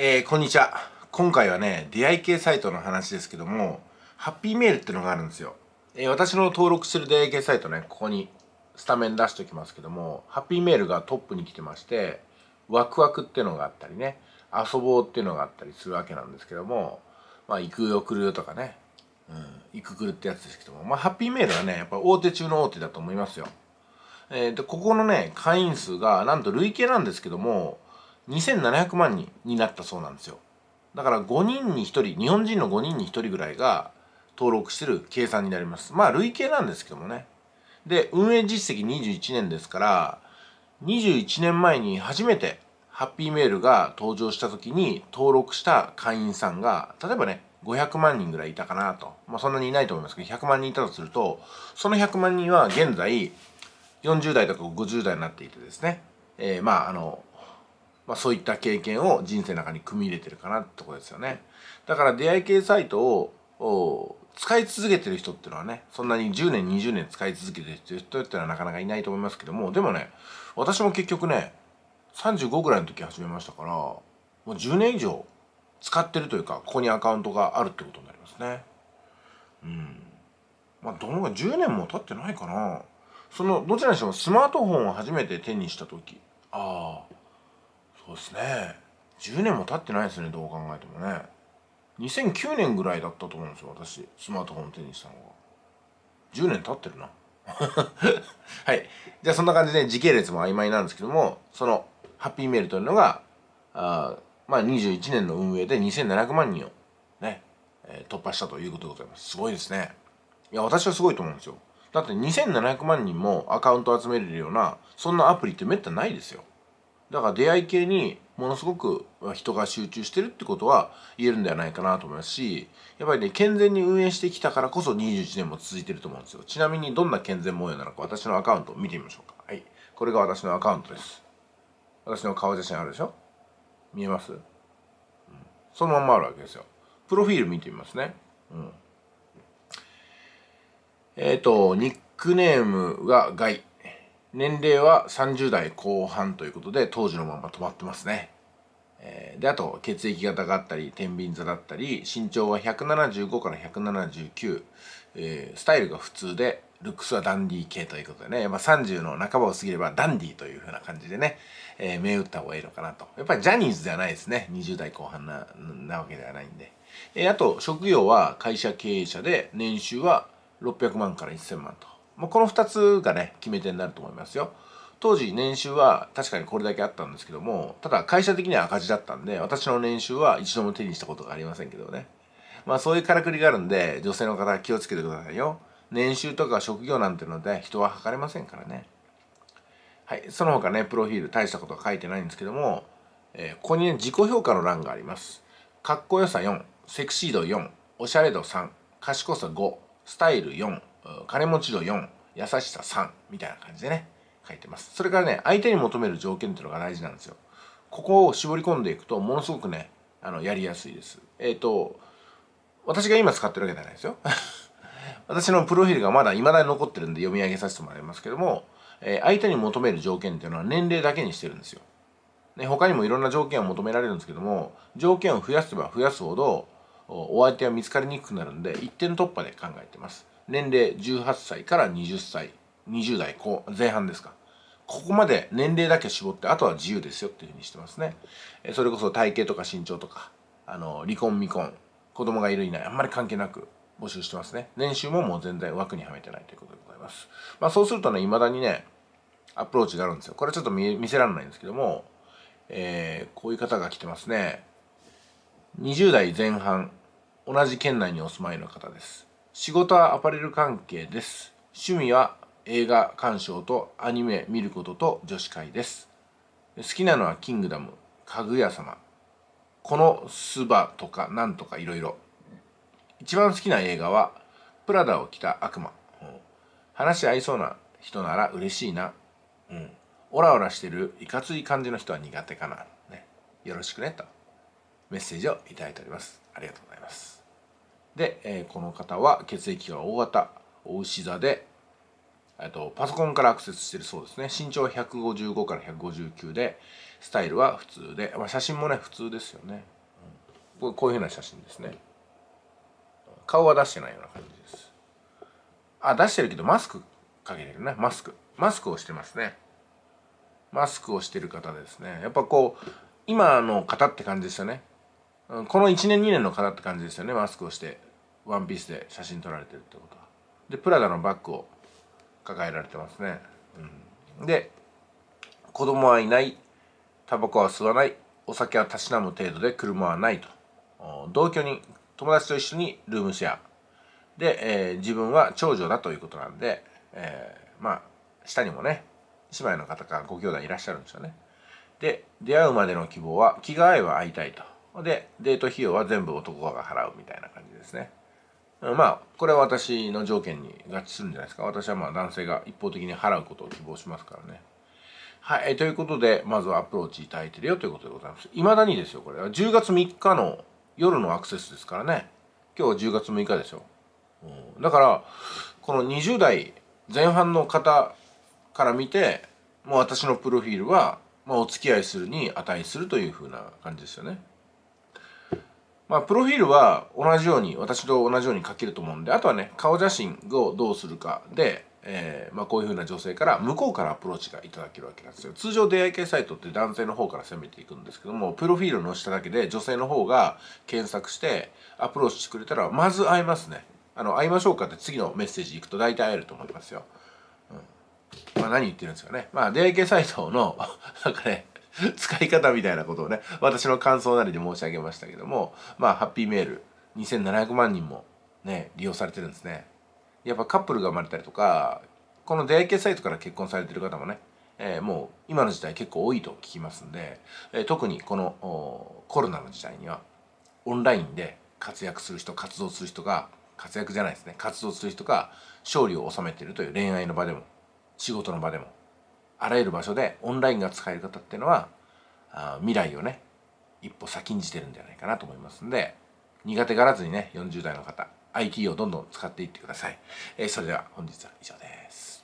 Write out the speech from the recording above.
えー、こんにちは。今回はね、出会い系サイトの話ですけども、ハッピーメールってのがあるんですよ。えー、私の登録してる出会い系サイトね、ここにスタメン出しておきますけども、ハッピーメールがトップに来てまして、ワクワクってのがあったりね、遊ぼうっていうのがあったりするわけなんですけども、まあ、行くよ来るよとかね、うん、行く来るってやつですけども、まあ、ハッピーメールはね、やっぱ大手中の大手だと思いますよ。えー、で、ここのね、会員数が、なんと累計なんですけども、2700万人になったそうなんですよだから5人に1人日本人の5人に1人ぐらいが登録してる計算になりますまあ累計なんですけどもねで運営実績21年ですから21年前に初めてハッピーメールが登場した時に登録した会員さんが例えばね500万人ぐらいいたかなと、まあ、そんなにいないと思いますけど100万人いたとするとその100万人は現在40代とか50代になっていてですね、えー、まああのまあ、そういった経験を人生の中に組み入れてるかなってとこですよね。だから出会い系サイトを使い続けてる人っていうのはね、そんなに10年、20年使い続けてる人っていうのはなかなかいないと思いますけども、でもね、私も結局ね、35ぐらいの時始めましたから、もう10年以上使ってるというか、ここにアカウントがあるってことになりますね。うん。まあ、どのぐらい、10年も経ってないかな。その、どちらにしてもスマートフォンを初めて手にした時、ああ、そうですね10年も経ってないですねどう考えてもね2009年ぐらいだったと思うんですよ私スマートフォン手にしたのが10年経ってるな はいじゃあそんな感じで時系列も曖昧なんですけどもそのハッピーメールというのがあまあ21年の運営で2700万人をね、えー、突破したということでございますすごいですねいや私はすごいと思うんですよだって2700万人もアカウント集めれるようなそんなアプリってめったないですよだから出会い系にものすごく人が集中してるってことは言えるんではないかなと思いますしやっぱりね健全に運営してきたからこそ21年も続いてると思うんですよちなみにどんな健全模様なのか私のアカウントを見てみましょうかはいこれが私のアカウントです私の顔写真あるでしょ見えます、うん、そのまんまあるわけですよプロフィール見てみますねうんえっ、ー、とニックネームがガイ年齢は30代後半ということで当時のまま止まってますね、えー、であと血液型があったり天秤座だったり身長は175から179、えー、スタイルが普通でルックスはダンディー系ということでね、まあ、30の半ばを過ぎればダンディーというふうな感じでね、えー、銘打った方がいいのかなとやっぱりジャニーズではないですね20代後半ななわけではないんで、えー、あと職業は会社経営者で年収は600万から1000万とまあ、この2つがね決め手になると思いますよ当時年収は確かにこれだけあったんですけどもただ会社的には赤字だったんで私の年収は一度も手にしたことがありませんけどねまあそういうからくりがあるんで女性の方気をつけてくださいよ年収とか職業なんていうので人は測れませんからねはいその他ねプロフィール大したことは書いてないんですけども、えー、ここにね自己評価の欄がありますかっこよさ4セクシー度4おしゃれ度3賢さ5スタイル4金持ち度4優しさ3みたいな感じでね書いてますそれからね相手に求める条件っていうのが大事なんですよここを絞り込んでいくとものすごくねあのやりやすいですえっ、ー、と私が今使ってるわけじゃないですよ 私のプロフィールがまだ未だに残ってるんで読み上げさせてもらいますけども、えー、相手に求める条件っていうのは年齢だけにしてるんですよ、ね、他にもいろんな条件を求められるんですけども条件を増やせば増やすほどお相手は見つかりにくくなるんで一点突破で考えてます年齢18歳から20歳20代後前半ですかここまで年齢だけ絞ってあとは自由ですよっていうふうにしてますねそれこそ体型とか身長とかあの離婚未婚子供がいるいないあんまり関係なく募集してますね年収ももう全然枠にはめてないということでございますまあそうするとねいまだにねアプローチがあるんですよこれちょっと見せられないんですけどもえー、こういう方が来てますね20代前半同じ県内にお住まいの方です仕事はアパレル関係です趣味は映画鑑賞とアニメ見ることと女子会です好きなのはキングダムかぐや様このスバとかなんとかいろいろ一番好きな映画はプラダを着た悪魔話合いそうな人なら嬉しいなうんオラオラしてるいかつい感じの人は苦手かな、ね、よろしくねとメッセージをいただいておりますありがとうございますで、えー、この方は血液が大型、O 牛座で、とパソコンからアクセスしてるそうですね。身長は155から159で、スタイルは普通で、まあ、写真もね、普通ですよね。こういうふうな写真ですね。顔は出してないような感じです。あ、出してるけど、マスクかけてるね。マスク。マスクをしてますね。マスクをしてる方ですね。やっぱこう、今の方って感じですよね。この1年2年の方って感じですよね。マスクをしてワンピースで写真撮られてるってことはでプラダのバッグを抱えられてますね、うん、で子供はいないタバコは吸わないお酒はたしなむ程度で車はないと同居人友達と一緒にルームシェアで、えー、自分は長女だということなんで、えー、まあ下にもね姉妹の方かご兄弟いらっしゃるんですよねで出会うまでの希望は気が合えば会いたいとでデート費用は全部男が払うみたいな感じですねまあこれは私の条件に合致するんじゃないですか私はまあ男性が一方的に払うことを希望しますからねはい、ということでまずはアプローチいただいてるよということでございますいまだにですよこれは10月3日の夜のアクセスですからね今日は10月6日でしょ、うん、だからこの20代前半の方から見てもう私のプロフィールは、まあ、お付き合いするに値するというふうな感じですよね。まあ、プロフィールは同じように、私と同じように書けると思うんで、あとはね、顔写真をどうするかで、えー、まあ、こういうふうな女性から向こうからアプローチがいただけるわけなんですよ通常出会い系サイトって男性の方から攻めていくんですけどもプロフィールの下だけで女性の方が検索してアプローチしてくれたらまず会えますねあの会いましょうかって次のメッセージ行くと大体会えると思いますよ、うん、まあ何言ってるんですかねまあ出会い系サイトの なんかね 使い方みたいなことをね私の感想なりで申し上げましたけどもまあハッピーメール2700万人もね利用されてるんですねやっぱカップルが生まれたりとかこの出会い系サイトから結婚されてる方もね、えー、もう今の時代結構多いと聞きますんで、えー、特にこのコロナの時代にはオンラインで活躍する人活動する人が活躍じゃないですね活動する人が勝利を収めているという恋愛の場でも仕事の場でもあらゆる場所でオンラインが使える方っていうのはあ未来をね一歩先んじてるんじゃないかなと思いますんで苦手がらずにね40代の方 IT をどんどん使っていってください、えー、それでは本日は以上です